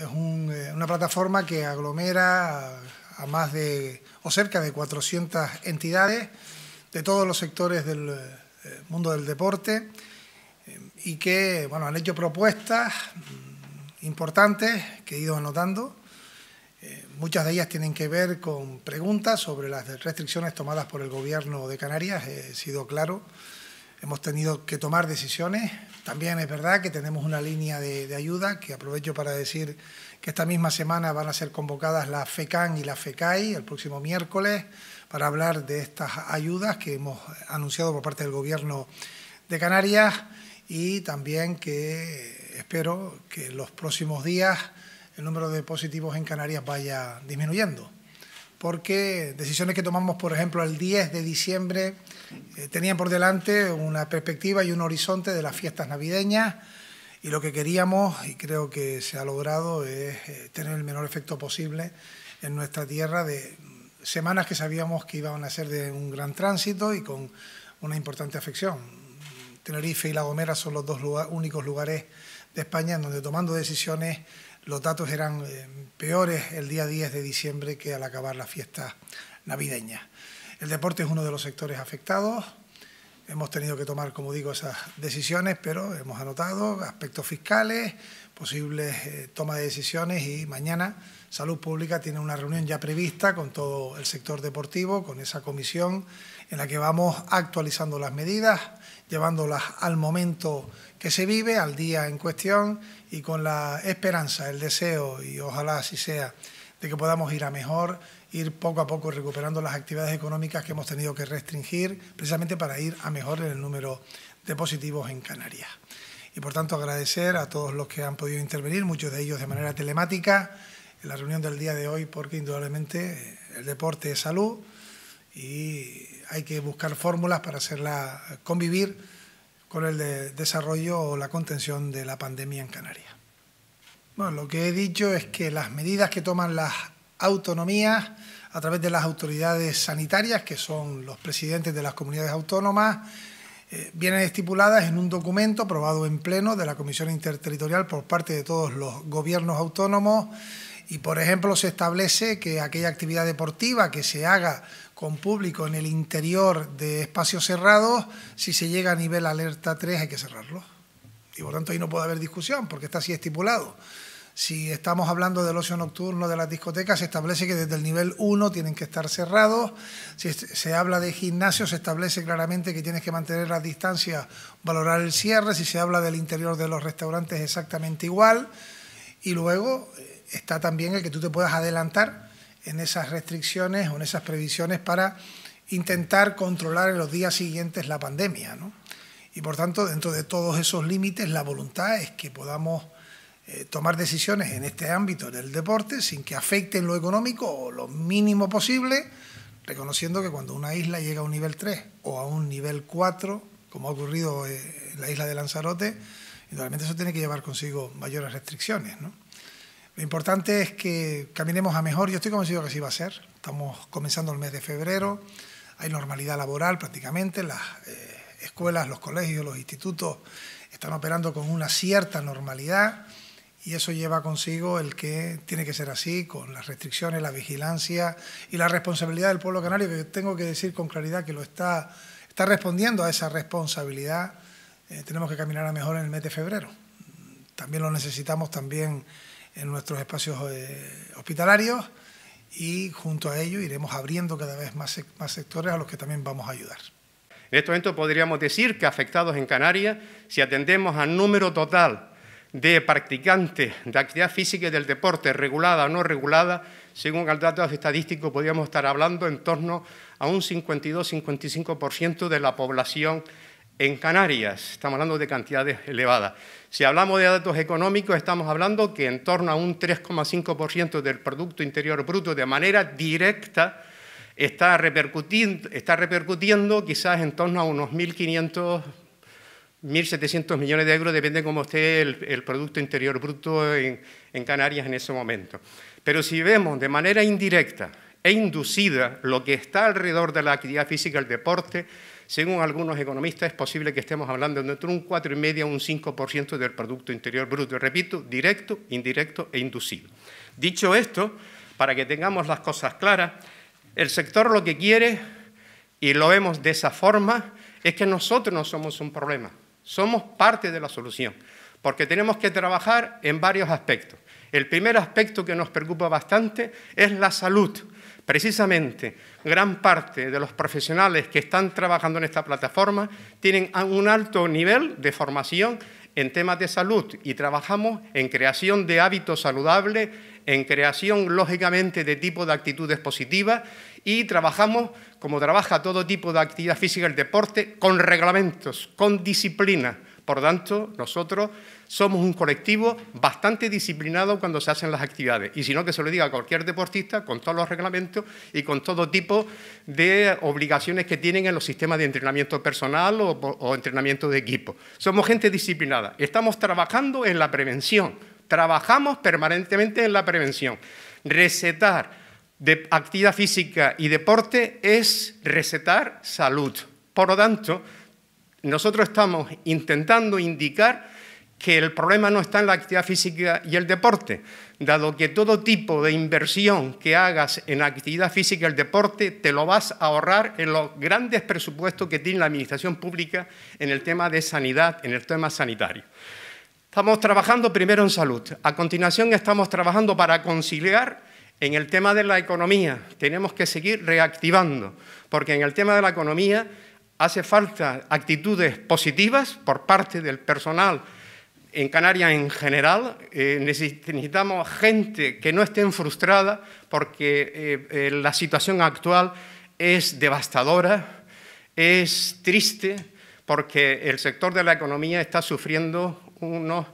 es eh, una plataforma que aglomera a, más de o cerca de 400 entidades de todos los sectores del eh, mundo del deporte eh, y que han hecho propuestas mm, importantes que he ido anotando. muchas de ellas tienen que ver con preguntas sobre las restricciones tomadas por el Gobierno de Canarias, he sido claro hemos tenido que tomar decisiones. También es verdad que tenemos una línea de, ayuda, que aprovecho para decir que esta misma semana van a ser convocadas la FECAN y la FECAI el próximo miércoles para hablar de estas ayudas que hemos anunciado por parte del Gobierno de Canarias y también que espero que en los próximos días el número de positivos en Canarias vaya disminuyendo porque decisiones que tomamos, por ejemplo, el 10 de diciembre, eh, tenían por delante una perspectiva y un horizonte de las fiestas navideñas y lo que queríamos, y creo que se ha logrado, es eh, tener el menor efecto posible en nuestra tierra de semanas que sabíamos que iban a ser de un gran tránsito y con una importante afección. Tenerife y La Gomera son los dos únicos lugares de España en donde tomando decisiones los datos eran eh, peores el día 10 de diciembre que al acabar la fiesta navideña. El deporte es uno de los sectores afectados. Hemos tenido que tomar, como digo, esas decisiones, pero hemos anotado aspectos fiscales, posibles tomas eh, toma de decisiones y mañana Salud Pública tiene una reunión ya prevista con todo el sector deportivo, con esa comisión, en la que vamos actualizando las medidas, llevándolas al momento que se vive, al día en cuestión, y con la esperanza, el deseo, y ojalá así sea, de que podamos ir a mejor, ir poco a poco recuperando las actividades económicas que hemos tenido que restringir, precisamente para ir a mejor en el número de positivos en Canarias. Y por tanto agradecer a todos los que han podido intervenir, muchos de ellos de manera telemática en la reunión del día de hoy porque indudablemente el deporte es salud y hay que buscar fórmulas para hacerla convivir con el desarrollo o la contención de la pandemia en Canarias. Bueno, lo que he dicho es que las medidas que toman las autonomías a través de las autoridades sanitarias, que son los presidentes de las comunidades autónomas, eh, vienen estipuladas en un documento aprobado en pleno de la Comisión Interterritorial por parte de todos los gobiernos autónomos y, por ejemplo, se establece que aquella actividad deportiva que se haga con público en el interior de espacios cerrados, si se llega a nivel alerta 3 hay que cerrarlo. Y por tanto ahí no puede haber discusión porque está así estipulado. Si estamos hablando del ocio nocturno de las discotecas, se establece que desde el nivel 1 tienen que estar cerrados. Si se habla de gimnasio, se establece claramente que tienes que mantener las distancias, valorar el cierre. Si se habla del interior de los restaurantes, exactamente igual. Y luego está también el que tú te puedas adelantar en esas restricciones o en esas previsiones para intentar controlar en los días siguientes la pandemia. ¿no? Y por tanto, dentro de todos esos límites, la voluntad es que podamos eh, tomar decisiones en este ámbito del deporte sin que afecten lo económico o lo mínimo posible, reconociendo que cuando una isla llega a un nivel 3 o a un nivel 4, como ha ocurrido eh, en la isla de Lanzarote, naturalmente eso tiene que llevar consigo mayores restricciones. ¿no? Lo importante es que caminemos a mejor. Yo estoy convencido que así va a ser. Estamos comenzando el mes de febrero. Hay normalidad laboral prácticamente. Las eh, escuelas, los colegios, los institutos están operando con una cierta normalidad y eso lleva consigo el que tiene que ser así, con las restricciones, la vigilancia y la responsabilidad del pueblo canario, que tengo que decir con claridad que lo está, está respondiendo a esa responsabilidad. Eh, tenemos que caminar a mejor en el mes de febrero. También lo necesitamos, también en nuestros espacios eh, hospitalarios y junto a ello iremos abriendo cada vez más, más sectores a los que también vamos a ayudar. En este momento podríamos decir que afectados en Canarias, si atendemos al número total de practicantes de actividad física y del deporte, regulada o no regulada, según el dato estadístico, podríamos estar hablando en torno a un 52-55% de la población en Canarias, estamos hablando de cantidades elevadas. Si hablamos de datos económicos, estamos hablando que en torno a un 3,5% del Producto Interior Bruto de manera directa está repercutiendo, quizás en torno a unos 1.500 1.700 millones de euros, depende como esté el, Producto Interior Bruto en, en, Canarias en ese momento. Pero si vemos de manera indirecta e inducida lo que está alrededor de la actividad física, el deporte, según algunos economistas, es posible que estemos hablando de entre un 4,5 a un 5% del Producto Interior Bruto. Repito, directo, indirecto e inducido. Dicho esto, para que tengamos las cosas claras, el sector lo que quiere, y lo vemos de esa forma, es que nosotros no somos un problema, somos parte de la solución, porque tenemos que trabajar en varios aspectos. El primer aspecto que nos preocupa bastante es la salud Precisamente, gran parte de los profesionales que están trabajando en esta plataforma tienen un alto nivel de formación en temas de salud y trabajamos en creación de hábitos saludables, en creación, lógicamente, de tipo de actitudes positivas y trabajamos, como trabaja todo tipo de actividad física, el deporte, con reglamentos, con disciplina por tanto, nosotros somos un colectivo bastante disciplinado cuando se hacen las actividades. Y si no, que se lo diga a cualquier deportista con todos los reglamentos y con todo tipo de obligaciones que tienen en los sistemas de entrenamiento personal o, entrenamiento de equipo. Somos gente disciplinada. Estamos trabajando en la prevención. Trabajamos permanentemente en la prevención. Recetar actividad física y deporte es recetar salud. Por lo tanto, nosotros estamos intentando indicar que el problema no está en la actividad física y el deporte, dado que todo tipo de inversión que hagas en la actividad física y el deporte te lo vas a ahorrar en los grandes presupuestos que tiene la administración pública en el tema de sanidad, en el tema sanitario. Estamos trabajando primero en salud, a continuación estamos trabajando para conciliar en el tema de la economía. Tenemos que seguir reactivando, porque en el tema de la economía Hace falta actitudes positivas por parte del personal en Canarias en general. Eh, necesitamos gente que no esté frustrada porque eh, eh, la situación actual es devastadora, es triste, porque el sector de la economía está sufriendo unos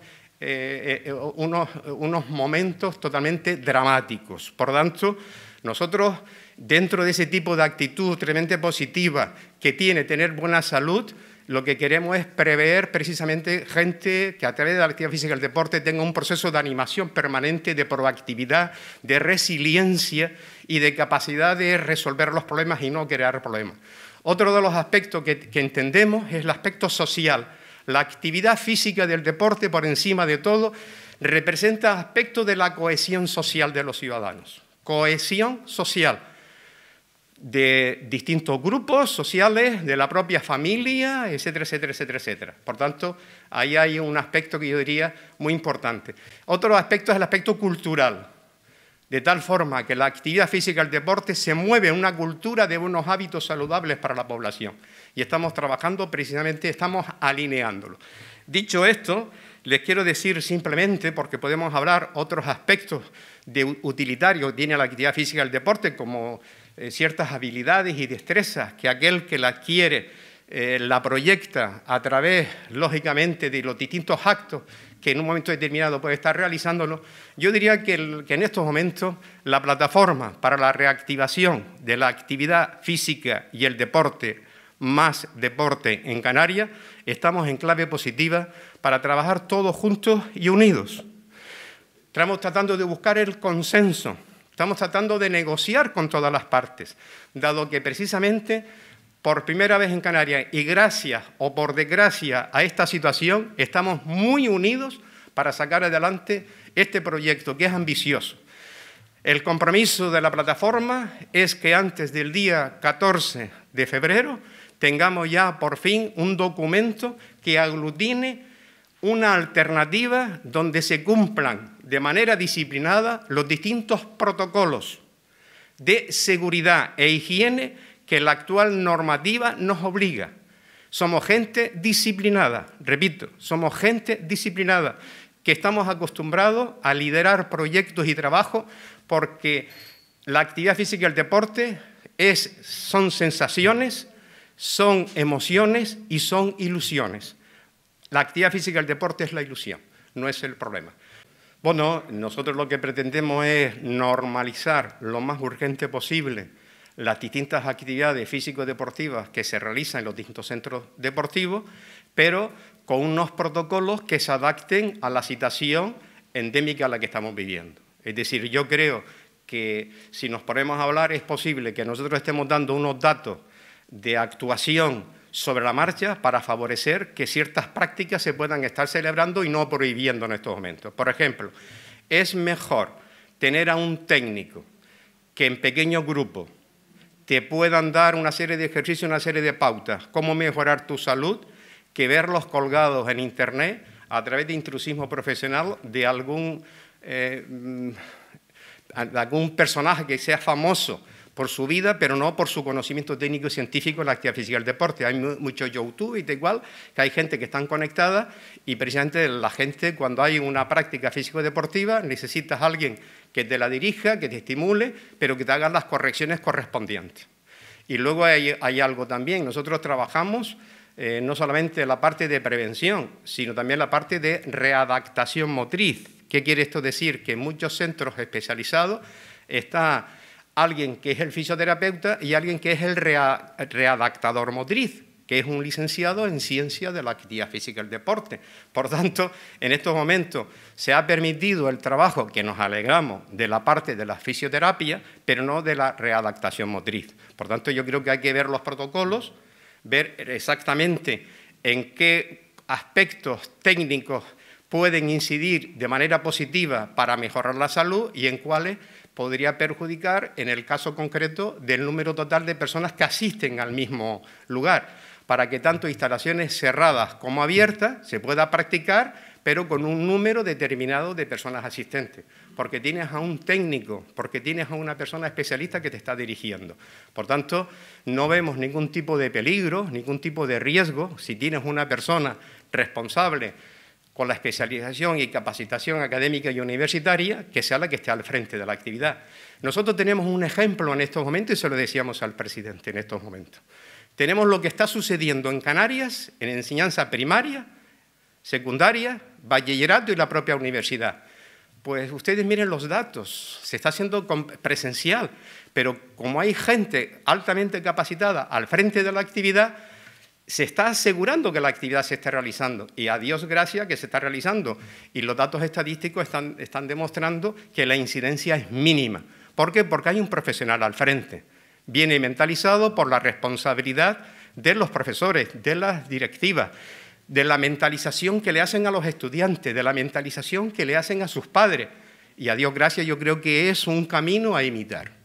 unos, unos, momentos totalmente dramáticos. Por tanto, nosotros Dentro de ese tipo de actitud tremendamente positiva que tiene tener buena salud, lo que queremos es prever precisamente gente que a través de la actividad física y el deporte tenga un proceso de animación permanente, de proactividad, de resiliencia y de capacidad de resolver los problemas y no crear problemas. Otro de los aspectos que, que entendemos es el aspecto social. La actividad física del deporte, por encima de todo, representa aspectos de la cohesión social de los ciudadanos. Cohesión social de distintos grupos sociales, de la propia familia, etcétera, etcétera, etcétera, etcétera. Por tanto, ahí hay un aspecto que yo diría muy importante. Otro aspecto es el aspecto cultural, de tal forma que la actividad física, el deporte, se mueve en una cultura de unos hábitos saludables para la población. Y estamos trabajando precisamente, estamos alineándolo. Dicho esto, les quiero decir simplemente, porque podemos hablar otros aspectos de utilitario que tiene la actividad física, el deporte, como eh, ciertas habilidades y destrezas que aquel que la adquiere eh, la proyecta a través, lógicamente, de los distintos actos que en un momento determinado puede estar realizándolo, yo diría que en estos momentos la plataforma para la reactivación de la actividad física y el deporte más deporte en Canarias, estamos en clave positiva para trabajar todos juntos y unidos. Estamos tratando de buscar el consenso Estamos tratando de negociar con todas las partes, dado que precisamente por primera vez en Canarias y gracias o por desgracia a esta situación, estamos muy unidos para sacar adelante este proyecto que es ambicioso. El compromiso de la plataforma es que antes del día 14 de febrero tengamos ya por fin un documento que aglutine una alternativa donde se cumplan de manera disciplinada los distintos protocolos de seguridad e higiene que la actual normativa nos obliga. Somos gente disciplinada, repito, somos gente disciplinada, que estamos acostumbrados a liderar proyectos y trabajos porque la actividad física y el deporte es, son sensaciones, son emociones y son ilusiones. La actividad física, el deporte es la ilusión, no es el problema. Bueno, nosotros lo que pretendemos es normalizar lo más urgente posible las distintas actividades físico-deportivas que se realizan en los distintos centros deportivos, pero con unos protocolos que se adapten a la situación endémica a la que estamos viviendo. Es decir, yo creo que si nos ponemos a hablar es posible que nosotros estemos dando unos datos de actuación sobre la marcha para favorecer que ciertas prácticas se puedan estar celebrando y no prohibiendo en estos momentos. Por ejemplo, es mejor tener a un técnico que en pequeño grupo te puedan dar una serie de ejercicios, una serie de pautas, cómo mejorar tu salud, que verlos colgados en Internet a través de intrusismo profesional de algún, eh, mm, algún personaje que sea famoso por su vida, pero no por su conocimiento técnico y científico en la actividad física del deporte. Hay mucho YouTube y tal igual, que hay gente que están conectada y precisamente la gente cuando hay una práctica físico-deportiva necesitas a alguien que te la dirija, que te estimule, pero que te haga las correcciones correspondientes. Y luego hay, algo también, nosotros trabajamos eh, no solamente la parte de prevención, sino también la parte de readaptación motriz. ¿Qué quiere esto decir? Que muchos centros especializados está alguien que es el fisioterapeuta y alguien que es el readaptador motriz, que es un licenciado en ciencia de la actividad física y el deporte. Por tanto, en estos momentos se ha permitido el trabajo que nos alegramos de la parte de la fisioterapia, pero no de la readaptación motriz. Por tanto, yo creo que hay que ver los protocolos, ver exactamente en qué aspectos técnicos pueden incidir de manera positiva para mejorar la salud y en cuáles podría perjudicar en el caso concreto del número total de personas que asisten al mismo lugar, para que tanto instalaciones cerradas como abiertas se pueda practicar, pero con un número determinado de personas asistentes, porque tienes a un técnico, porque tienes a una persona especialista que te está dirigiendo. Por tanto, no vemos ningún tipo de peligro, ningún tipo de riesgo si tienes una persona responsable con la especialización y capacitación académica y universitaria, que sea la que esté al frente de la actividad. Nosotros tenemos un ejemplo en estos momentos y se lo decíamos al presidente en estos momentos. Tenemos lo que está sucediendo en Canarias, en enseñanza primaria, secundaria, bachillerato y la propia universidad. Pues ustedes miren los datos, se está haciendo presencial, pero como hay gente altamente capacitada al frente de la actividad, se está asegurando que la actividad se está realizando y a Dios gracias que se está realizando. Y los datos estadísticos están, están demostrando que la incidencia es mínima. ¿Por qué? Porque hay un profesional al frente. Viene mentalizado por la responsabilidad de los profesores, de las directivas, de la mentalización que le hacen a los estudiantes, de la mentalización que le hacen a sus padres. Y a Dios gracias yo creo que es un camino a imitar.